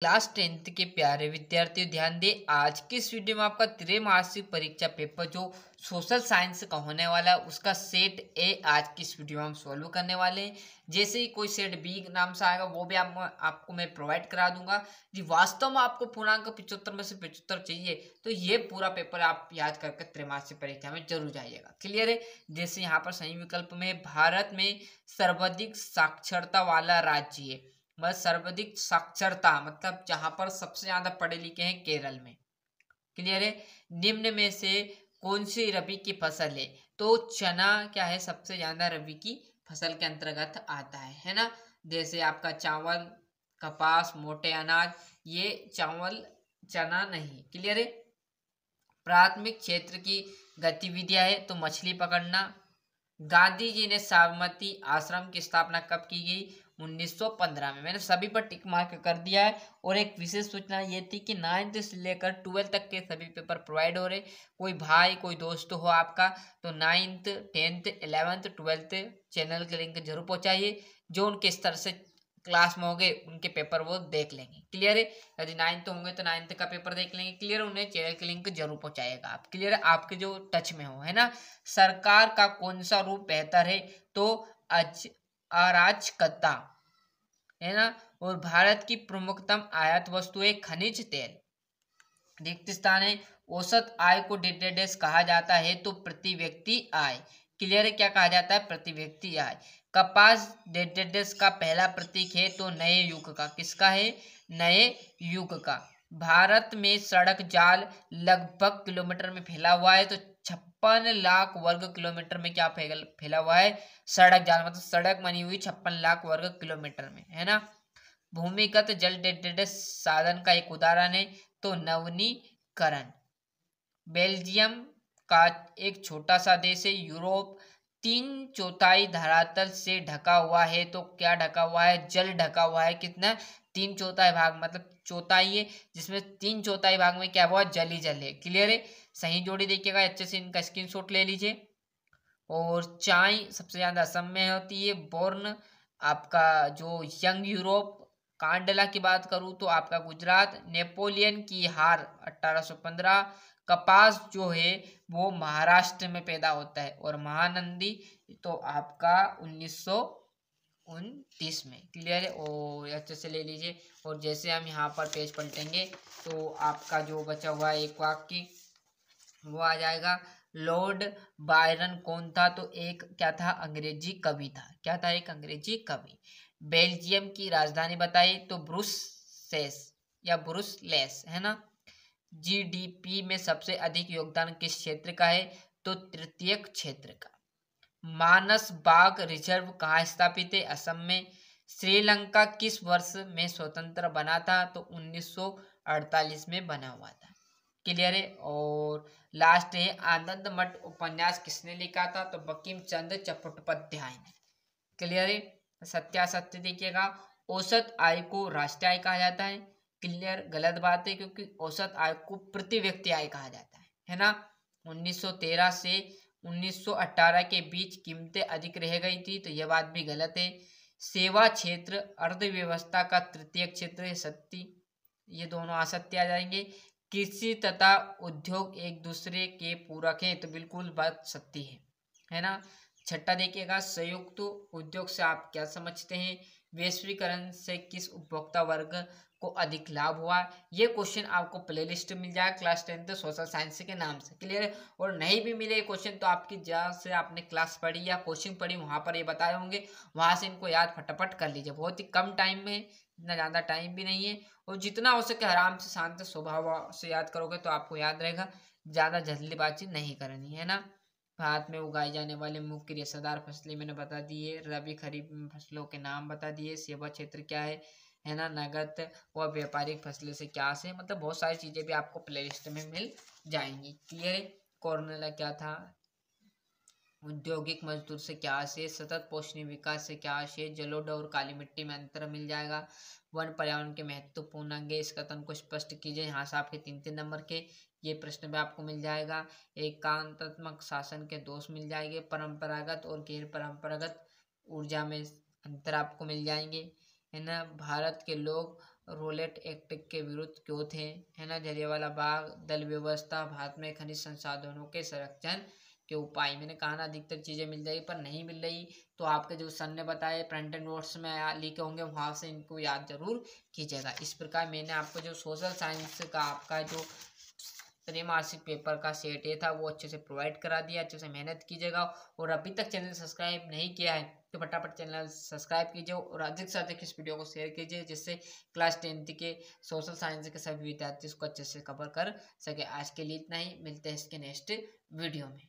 class tenth के प्यारे विद्यार्थियों ध्यान दें आज के इस वीडियो में आपका त्रिमासिक परीक्षा पेपर जो सोशल साइंस का होने वाला है उसका सेट ए आज की इस वीडियो में हम सॉल्व करने वाले हैं जैसे ही कोई सेट बी नाम से आएगा वो भी आप, आपको मैं प्रोवाइड करा दूंगा जी वास्तव में आपको पूर्णांक पिछहत्तर में से पिछहत्तर चाहिए तो ये पूरा पेपर आप याद करके त्रिमासिक परीक्षा में जरूर जाइएगा क्लियर है जैसे यहाँ पर सही विकल्प में भारत में सर्वाधिक साक्षरता वाला राज्य है मतलब सर्वाधिक साक्षरता मतलब जहाँ पर सबसे ज़्यादा पढ़े लिखे हैं केरल में क्लियर है निम्न में से कौन सी रबी की फसल है तो चना क्या है सबसे ज़्यादा रबी की फसल के अंतर्गत आता है है ना जैसे आपका चावल कपास मोटे अनाज ये चावल चना नहीं क्लियर है प्राथमिक क्षेत्र की गतिविधियां है तो मछली पकड़ना गांधी जी ने साबरमती आश्रम की स्थापना कब की गई 1915 में मैंने सभी पर टिक मार्क कर दिया है और एक विशेष सूचना ये थी कि नाइन्थ से लेकर ट्वेल्थ तक के सभी पेपर प्रोवाइड हो रहे कोई भाई कोई दोस्त हो आपका तो ninth tenth eleventh twelfth channel के लिंक जरूर पहुँचाइए जो उनके स्तर से क्लास में होंगे उनके पेपर वो देख लेंगे क्लियर है यदि नाइन्थ होंगे तो नाइन्थ का पेपर देख लेंगे क्लियर उन्हें चैनल के लिंक जरूर पहुंचाएगा आप क्लियर आपके जो टच में हो है ना सरकार का कौन सा रूप बेहतर है तो अराजकता है ना और भारत की प्रमुखतम आयात वस्तु है खनिज तेल रिक्त स्थान है औसत आय को डेटेडेस कहा जाता है तो प्रति व्यक्ति आय क्लियर है क्या कहा जाता है प्रति व्यक्ति आय कपास डेटेडेस का पहला प्रतीक है तो नए युग का किसका है नए युग का भारत में सड़क जाल लगभग किलोमीटर में फैला हुआ है तो छप्पन लाख वर्ग किलोमीटर में क्या फैल फैला हुआ है सड़क जाल मतलब सड़क बनी हुई छप्पन लाख वर्ग किलोमीटर में है ना भूमिगत जल साधन का एक उदाहरण है तो नवनीकरण बेल्जियम का एक छोटा सा देश है यूरोप तीन चौथाई धरातल से ढका हुआ है तो क्या ढका हुआ है जल ढका हुआ है कितना तीन चौथाई भाग मतलब चौथाई है जिसमें तीन चौथाई भाग में क्या हुआ जली जल है क्लियर है सही जोड़ी देखिएगा अच्छे से इनका स्क्रीन ले लीजिए और चाय सबसे ज़्यादा असम में होती है बोर्न आपका जो यंग यूरोप कांडला की बात करूं तो आपका गुजरात नेपोलियन की हार 1815 कपास जो है वो महाराष्ट्र में पैदा होता है और महानंदी तो आपका उनतीस में क्लियर है और अच्छे से ले लीजिए और जैसे हम यहाँ पर पेज पलटेंगे तो आपका जो बचा हुआ एक वाक्य वो आ जाएगा लॉर्ड बायरन कौन था तो एक क्या था अंग्रेजी कवि था क्या था एक अंग्रेजी कवि बेल्जियम की राजधानी बताई तो ब्रुसेस या ब्रुसलेस है ना जीडीपी में सबसे अधिक योगदान किस क्षेत्र का है तो तृतीय क्षेत्र का मानस बाग रिजर्व कहाँ स्थापित है असम में श्रीलंका किस वर्ष में स्वतंत्र बना था तो 1948 में बना हुआ था क्लियर है और लास्ट है आनंद मठ उपन्यास किसने लिखा था तो बकीम चंद चट्टोपाध्याय ने क्लियर है सत्यासत्य देखिएगा औसत आय को राष्ट्रीय आय कहा जाता है क्लियर गलत बात है क्योंकि औसत आय को प्रति व्यक्ति आय कहा जाता है है ना 1913 से 1918 के बीच कीमतें अधिक रह गई थी तो यह बात भी गलत है सेवा क्षेत्र अर्थव्यवस्था का तृतीय क्षेत्र है सत्य ये दोनों असत्य आ जाएंगे कृषि तथा उद्योग एक दूसरे के पूरक हैं तो बिल्कुल बात सत्य है है ना छठा देखिएगा संयुक्त उद्योग से आप क्या समझते हैं वैश्वीकरण से किस उपभोक्ता वर्ग को अधिक लाभ हुआ ये क्वेश्चन आपको प्लेलिस्ट मिल जाएगा क्लास टेंथ सोशल साइंस के नाम से क्लियर है और नहीं भी मिले क्वेश्चन तो आपकी जहाँ से आपने क्लास पढ़ी या कोचिंग पढ़ी वहाँ पर ये बताए होंगे वहाँ से इनको याद फटाफट कर लीजिए बहुत ही कम टाइम में इतना ज़्यादा टाइम भी नहीं है और जितना हो सके आराम से शांत स्वभाव से याद करोगे तो आपको याद रहेगा ज़्यादा बातचीत नहीं करनी है ना भारत में उगाई जाने वाले मुख्य रेशादार फसलें मैंने बता दी है रबी खरीफ फसलों के नाम बता दिए सेवा क्षेत्र क्या है है ना नगद व व्यापारिक फसलों से क्या से मतलब बहुत सारी चीज़ें भी आपको प्ले लिस्ट में मिल जाएंगी क्लियर है कॉर्नला क्या था औद्योगिक मजदूर से क्या आशय सतत पोषणी विकास से क्या आशय जलोड और काली मिट्टी में अंतर मिल जाएगा वन पर्यावरण के महत्वपूर्ण अंग इस कथन को स्पष्ट कीजिए यहाँ से आपके तीन तीन नंबर के ये प्रश्न भी आपको मिल जाएगा एकांतात्मक शासन के दोष मिल जाएंगे परंपरागत और गैर परंपरागत ऊर्जा में अंतर आपको मिल जाएंगे है ना भारत के लोग रोलेट एक्ट के विरुद्ध क्यों थे है ना जलियावाला बाग दल व्यवस्था भारत में खनिज संसाधनों के संरक्षण के उपाय मैंने कहा ना अधिकतर चीज़ें मिल जाएगी पर नहीं मिल रही तो आपके जो सर ने बताए प्रिंट एंड नोट्स में लिखे होंगे वहाँ से इनको याद जरूर कीजिएगा इस प्रकार मैंने आपको जो सोशल साइंस का आपका जो त्रिमासिक पेपर का सेट ये था वो अच्छे से प्रोवाइड करा दिया अच्छे से मेहनत कीजिएगा और अभी तक चैनल सब्सक्राइब नहीं किया है तो फटाफट चैनल सब्सक्राइब कीजिए और अधिक से अधिक इस वीडियो को शेयर कीजिए जिससे क्लास टेंथ के सोशल साइंस के सभी विद्यार्थी इसको अच्छे से कवर कर सके आज के लिए इतना ही मिलते हैं इसके नेक्स्ट वीडियो में